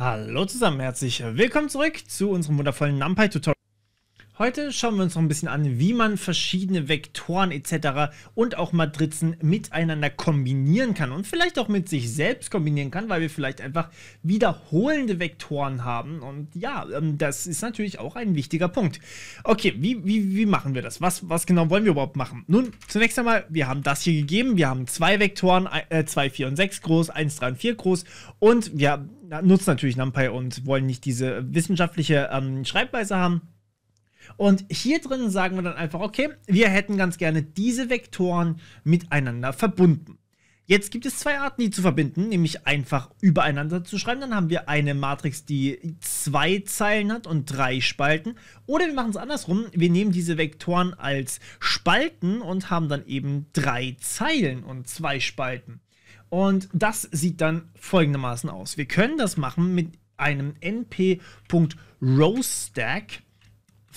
Hallo zusammen, herzlich willkommen zurück zu unserem wundervollen NumPy-Tutorial. Heute schauen wir uns noch ein bisschen an, wie man verschiedene Vektoren etc. und auch Matrizen miteinander kombinieren kann und vielleicht auch mit sich selbst kombinieren kann, weil wir vielleicht einfach wiederholende Vektoren haben. Und ja, ähm, das ist natürlich auch ein wichtiger Punkt. Okay, wie, wie, wie machen wir das? Was, was genau wollen wir überhaupt machen? Nun, zunächst einmal, wir haben das hier gegeben. Wir haben zwei Vektoren, 2, äh, 4 und 6 groß, 1, 3 und 4 groß und wir nutzen natürlich NumPy und wollen nicht diese wissenschaftliche ähm, Schreibweise haben und hier drin sagen wir dann einfach, okay, wir hätten ganz gerne diese Vektoren miteinander verbunden. Jetzt gibt es zwei Arten, die zu verbinden, nämlich einfach übereinander zu schreiben. Dann haben wir eine Matrix, die zwei Zeilen hat und drei Spalten. Oder wir machen es andersrum. Wir nehmen diese Vektoren als Spalten und haben dann eben drei Zeilen und zwei Spalten. Und das sieht dann folgendermaßen aus. Wir können das machen mit einem np.rowstack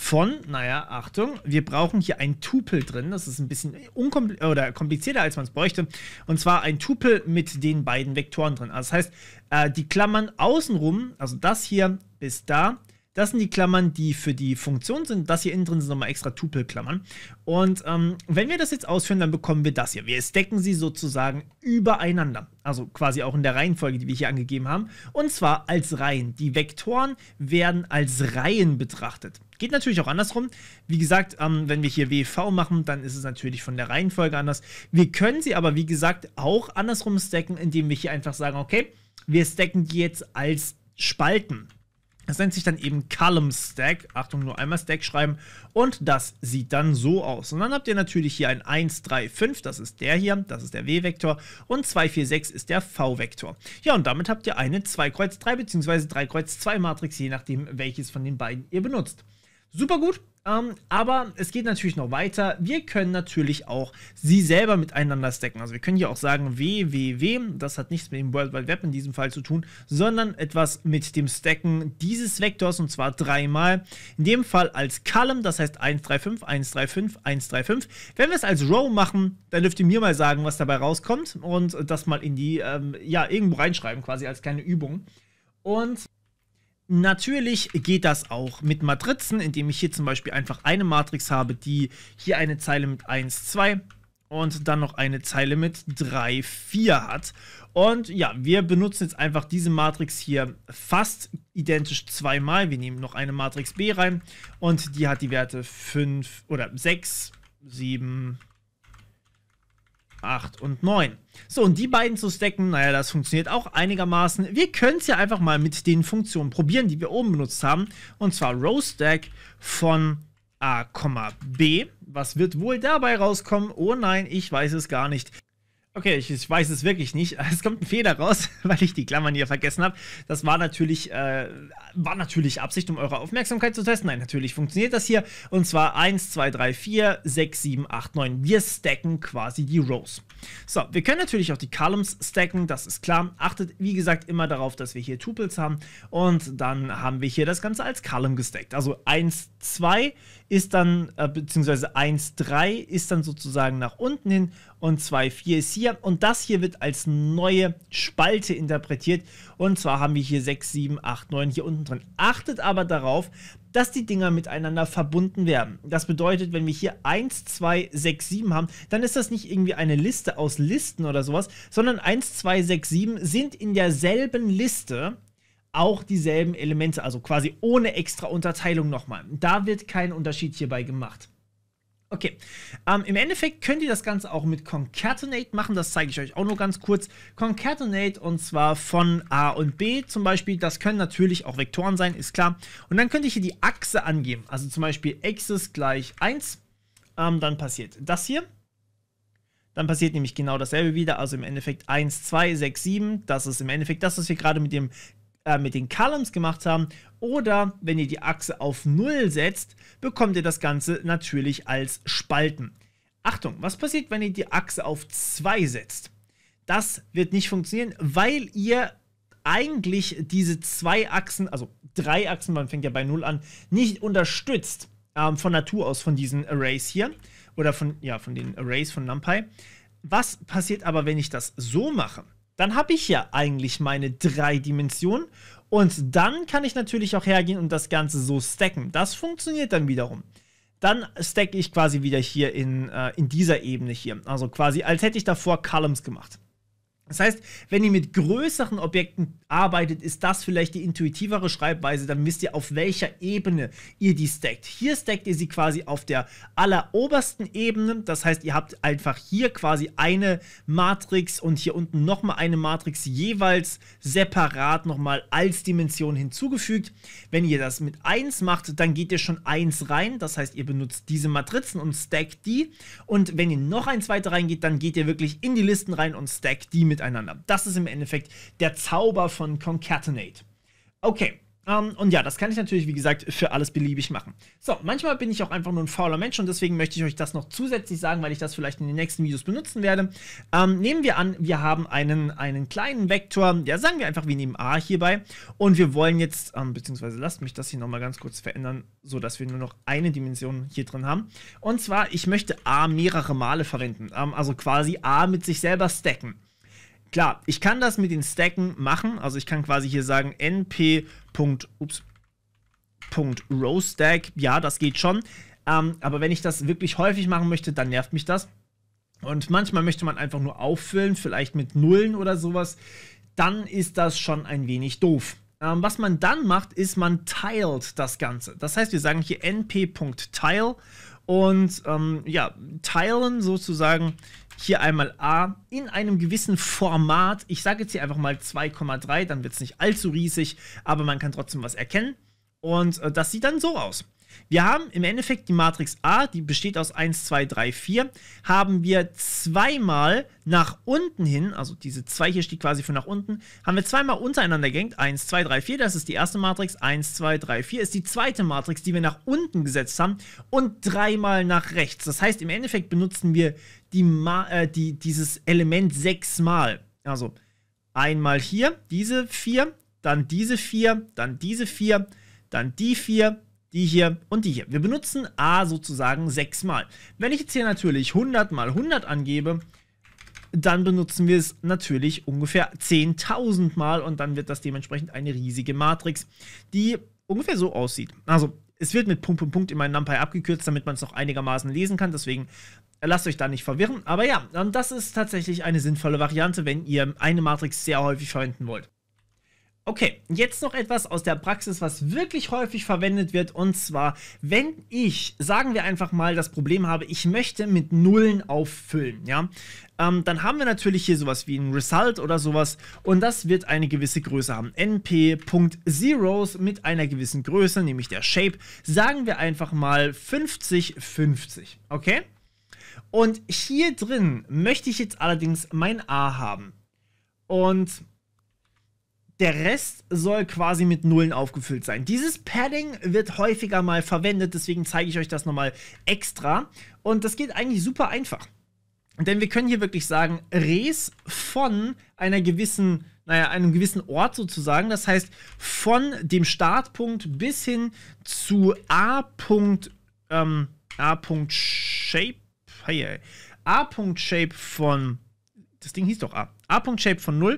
von, naja, Achtung, wir brauchen hier ein Tupel drin. Das ist ein bisschen oder komplizierter, als man es bräuchte. Und zwar ein Tupel mit den beiden Vektoren drin. Also das heißt, äh, die Klammern außenrum, also das hier bis da, das sind die Klammern, die für die Funktion sind. Das hier innen drin sind nochmal extra Tupelklammern. Und ähm, wenn wir das jetzt ausführen, dann bekommen wir das hier. Wir stecken sie sozusagen übereinander. Also quasi auch in der Reihenfolge, die wir hier angegeben haben. Und zwar als Reihen. Die Vektoren werden als Reihen betrachtet. Geht natürlich auch andersrum. Wie gesagt, ähm, wenn wir hier WV machen, dann ist es natürlich von der Reihenfolge anders. Wir können sie aber, wie gesagt, auch andersrum stacken, indem wir hier einfach sagen, okay, wir stacken die jetzt als Spalten. Das nennt sich dann eben Column Stack. Achtung, nur einmal Stack schreiben. Und das sieht dann so aus. Und dann habt ihr natürlich hier ein 1, 3, 5. Das ist der hier. Das ist der W-Vektor. Und 2, 4, 6 ist der V-Vektor. Ja, und damit habt ihr eine 2 Kreuz 3 bzw. 3 Kreuz 2 Matrix, je nachdem, welches von den beiden ihr benutzt. Super gut. Ähm, aber es geht natürlich noch weiter. Wir können natürlich auch sie selber miteinander stacken. Also wir können hier auch sagen www, das hat nichts mit dem World Wide Web in diesem Fall zu tun, sondern etwas mit dem Stacken dieses Vektors und zwar dreimal. In dem Fall als Column, das heißt 135, 135, 135. Wenn wir es als Row machen, dann dürft ihr mir mal sagen, was dabei rauskommt und das mal in die, ähm, ja, irgendwo reinschreiben, quasi als kleine Übung. Und Natürlich geht das auch mit Matrizen, indem ich hier zum Beispiel einfach eine Matrix habe, die hier eine Zeile mit 1, 2 und dann noch eine Zeile mit 3, 4 hat. Und ja, wir benutzen jetzt einfach diese Matrix hier fast identisch zweimal. Wir nehmen noch eine Matrix B rein und die hat die Werte 5 oder 6, 7, 8 und 9. So, und die beiden zu stacken, naja, das funktioniert auch einigermaßen. Wir können es ja einfach mal mit den Funktionen probieren, die wir oben benutzt haben. Und zwar Row-Stack von A, B. Was wird wohl dabei rauskommen? Oh nein, ich weiß es gar nicht. Okay, ich, ich, weiß es wirklich nicht. Es kommt ein Fehler raus, weil ich die Klammern hier vergessen habe. Das war natürlich, äh, war natürlich Absicht, um eure Aufmerksamkeit zu testen. Nein, natürlich funktioniert das hier. Und zwar 1, 2, 3, 4, 6, 7, 8, 9. Wir stacken quasi die Rows. So, wir können natürlich auch die Columns stacken, das ist klar. Achtet, wie gesagt, immer darauf, dass wir hier Tupels haben. Und dann haben wir hier das Ganze als Column gestackt. Also 1, 2, ist dann, äh, beziehungsweise 1,3 ist dann sozusagen nach unten hin und 2,4 ist hier. Und das hier wird als neue Spalte interpretiert. Und zwar haben wir hier 6, 7, 8, 9 hier unten drin. Achtet aber darauf, dass die Dinger miteinander verbunden werden. Das bedeutet, wenn wir hier 1, 2, 6, 7 haben, dann ist das nicht irgendwie eine Liste aus Listen oder sowas, sondern 1, 2, 6, 7 sind in derselben Liste auch dieselben Elemente, also quasi ohne extra Unterteilung nochmal. Da wird kein Unterschied hierbei gemacht. Okay, ähm, im Endeffekt könnt ihr das Ganze auch mit Concatenate machen, das zeige ich euch auch nur ganz kurz. Concatenate und zwar von A und B zum Beispiel, das können natürlich auch Vektoren sein, ist klar. Und dann könnt ihr hier die Achse angeben, also zum Beispiel Axis gleich 1, ähm, dann passiert das hier. Dann passiert nämlich genau dasselbe wieder, also im Endeffekt 1, 2, 6, 7, das ist im Endeffekt das, was wir gerade mit dem äh, mit den Columns gemacht haben. Oder wenn ihr die Achse auf 0 setzt, bekommt ihr das Ganze natürlich als Spalten. Achtung, was passiert, wenn ihr die Achse auf 2 setzt? Das wird nicht funktionieren, weil ihr eigentlich diese zwei Achsen, also drei Achsen, man fängt ja bei 0 an, nicht unterstützt ähm, von Natur aus von diesen Arrays hier oder von, ja, von den Arrays von NumPy. Was passiert aber, wenn ich das so mache? Dann habe ich ja eigentlich meine drei Dimensionen und dann kann ich natürlich auch hergehen und das Ganze so stacken. Das funktioniert dann wiederum. Dann stacke ich quasi wieder hier in, äh, in dieser Ebene hier. Also quasi, als hätte ich davor Columns gemacht. Das heißt, wenn ihr mit größeren Objekten arbeitet, ist das vielleicht die intuitivere Schreibweise. Dann wisst ihr, auf welcher Ebene ihr die stackt. Hier stackt ihr sie quasi auf der allerobersten Ebene. Das heißt, ihr habt einfach hier quasi eine Matrix und hier unten nochmal eine Matrix jeweils separat nochmal als Dimension hinzugefügt. Wenn ihr das mit 1 macht, dann geht ihr schon 1 rein. Das heißt, ihr benutzt diese Matrizen und stackt die. Und wenn ihr noch eins weiter reingeht, dann geht ihr wirklich in die Listen rein und stackt die mit miteinander. Das ist im Endeffekt der Zauber von Concatenate. Okay, um, ähm, und ja, das kann ich natürlich, wie gesagt, für alles beliebig machen. So, manchmal bin ich auch einfach nur ein fauler Mensch und deswegen möchte ich euch das noch zusätzlich sagen, weil ich das vielleicht in den nächsten Videos benutzen werde. Um, ähm, nehmen wir an, wir haben einen, einen kleinen Vektor, ja, sagen wir einfach, wir nehmen a hierbei und wir wollen jetzt, um, ähm, beziehungsweise lasst mich das hier nochmal ganz kurz verändern, sodass wir nur noch eine Dimension hier drin haben. Und zwar, ich möchte a mehrere Male verwenden, also quasi a mit sich selber stacken. Klar, ich kann das mit den Stacken machen. Also ich kann quasi hier sagen np.rowstack. Ja, das geht schon. Ähm, aber wenn ich das wirklich häufig machen möchte, dann nervt mich das. Und manchmal möchte man einfach nur auffüllen, vielleicht mit Nullen oder sowas. Dann ist das schon ein wenig doof. Ähm, was man dann macht, ist, man teilt das Ganze. Das heißt, wir sagen hier np.tile und ähm, ja, teilen sozusagen hier einmal A in einem gewissen Format. Ich sage jetzt hier einfach mal 2,3, dann wird es nicht allzu riesig, aber man kann trotzdem was erkennen. Und äh, das sieht dann so aus. Wir haben im Endeffekt die Matrix A, die besteht aus 1, 2, 3, 4, haben wir zweimal nach unten hin, also diese 2 hier steht quasi für nach unten, haben wir zweimal untereinander gehängt, 1, 2, 3, 4, das ist die erste Matrix, 1, 2, 3, 4 ist die zweite Matrix, die wir nach unten gesetzt haben und dreimal nach rechts. Das heißt, im Endeffekt benutzen wir die äh, die, dieses Element sechsmal. Also einmal hier, diese 4, dann diese 4, dann diese 4, dann die 4, die hier und die hier. Wir benutzen A sozusagen sechsmal. Wenn ich jetzt hier natürlich 100 mal 100 angebe, dann benutzen wir es natürlich ungefähr 10.000 Mal und dann wird das dementsprechend eine riesige Matrix, die ungefähr so aussieht. Also es wird mit Punkt, und Punkt in meinen NumPy abgekürzt, damit man es noch einigermaßen lesen kann. Deswegen äh, lasst euch da nicht verwirren. Aber ja, ähm, das ist tatsächlich eine sinnvolle Variante, wenn ihr eine Matrix sehr häufig verwenden wollt. Okay, jetzt noch etwas aus der Praxis, was wirklich häufig verwendet wird. Und zwar, wenn ich, sagen wir einfach mal, das Problem habe, ich möchte mit Nullen auffüllen, ja, ähm, dann haben wir natürlich hier sowas wie ein Result oder sowas. Und das wird eine gewisse Größe haben. np.zeros mit einer gewissen Größe, nämlich der Shape. Sagen wir einfach mal 50, 50. Okay? Und hier drin möchte ich jetzt allerdings mein A haben. Und der Rest soll quasi mit Nullen aufgefüllt sein. Dieses Padding wird häufiger mal verwendet, deswegen zeige ich euch das nochmal extra. Und das geht eigentlich super einfach. Denn wir können hier wirklich sagen, Res von einer gewissen, naja, einem gewissen Ort sozusagen. Das heißt, von dem Startpunkt bis hin zu A. Ähm, A. Shape. A. Shape von. Das Ding hieß doch A. A. Shape von 0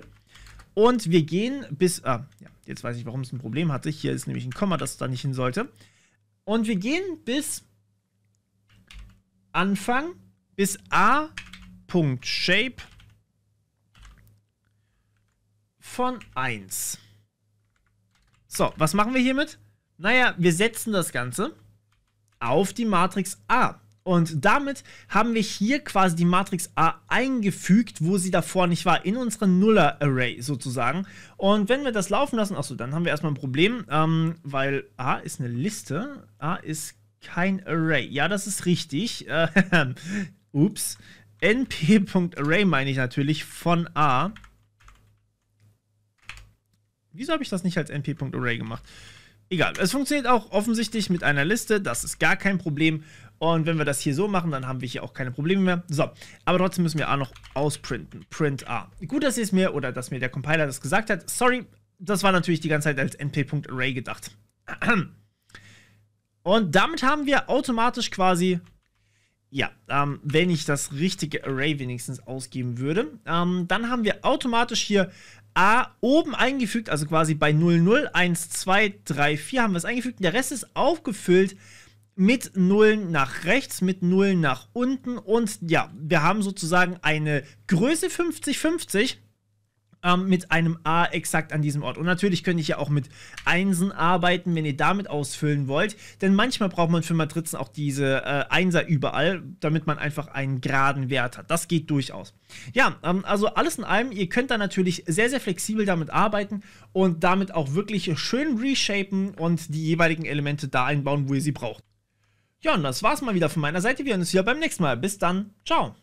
und wir gehen bis. Ah, ja, jetzt weiß ich, warum es ein Problem hatte. Hier ist nämlich ein Komma, das da nicht hin sollte. Und wir gehen bis Anfang, bis a.shape von 1. So, was machen wir hiermit? Naja, wir setzen das Ganze auf die Matrix A. Und damit haben wir hier quasi die Matrix A eingefügt, wo sie davor nicht war, in unserem Nuller-Array sozusagen. Und wenn wir das laufen lassen, achso, dann haben wir erstmal ein Problem, ähm, weil A ist eine Liste, A ist kein Array. Ja, das ist richtig. Äh, ups. np.array meine ich natürlich von A. Wieso habe ich das nicht als np.array gemacht? Egal, es funktioniert auch offensichtlich mit einer Liste, das ist gar kein Problem. Und wenn wir das hier so machen, dann haben wir hier auch keine Probleme mehr. So, aber trotzdem müssen wir A noch ausprinten. Print A. Gut, dass es mir oder dass mir der Compiler das gesagt hat. Sorry, das war natürlich die ganze Zeit als np.array gedacht. Und damit haben wir automatisch quasi, ja, ähm, wenn ich das richtige Array wenigstens ausgeben würde, ähm, dann haben wir automatisch hier A oben eingefügt, also quasi bei 0, 0, 1, 2, 3, 4 haben wir es eingefügt. Und der Rest ist aufgefüllt mit Nullen nach rechts, mit Nullen nach unten und ja, wir haben sozusagen eine Größe 50-50 ähm, mit einem A exakt an diesem Ort. Und natürlich könnte ich ja auch mit Einsen arbeiten, wenn ihr damit ausfüllen wollt, denn manchmal braucht man für Matrizen auch diese äh, Einser überall, damit man einfach einen geraden Wert hat. Das geht durchaus. Ja, ähm, also alles in allem, ihr könnt da natürlich sehr, sehr flexibel damit arbeiten und damit auch wirklich schön reshapen und die jeweiligen Elemente da einbauen, wo ihr sie braucht. Ja, und das war's mal wieder von meiner Seite. Wir sehen uns wieder beim nächsten Mal. Bis dann. Ciao.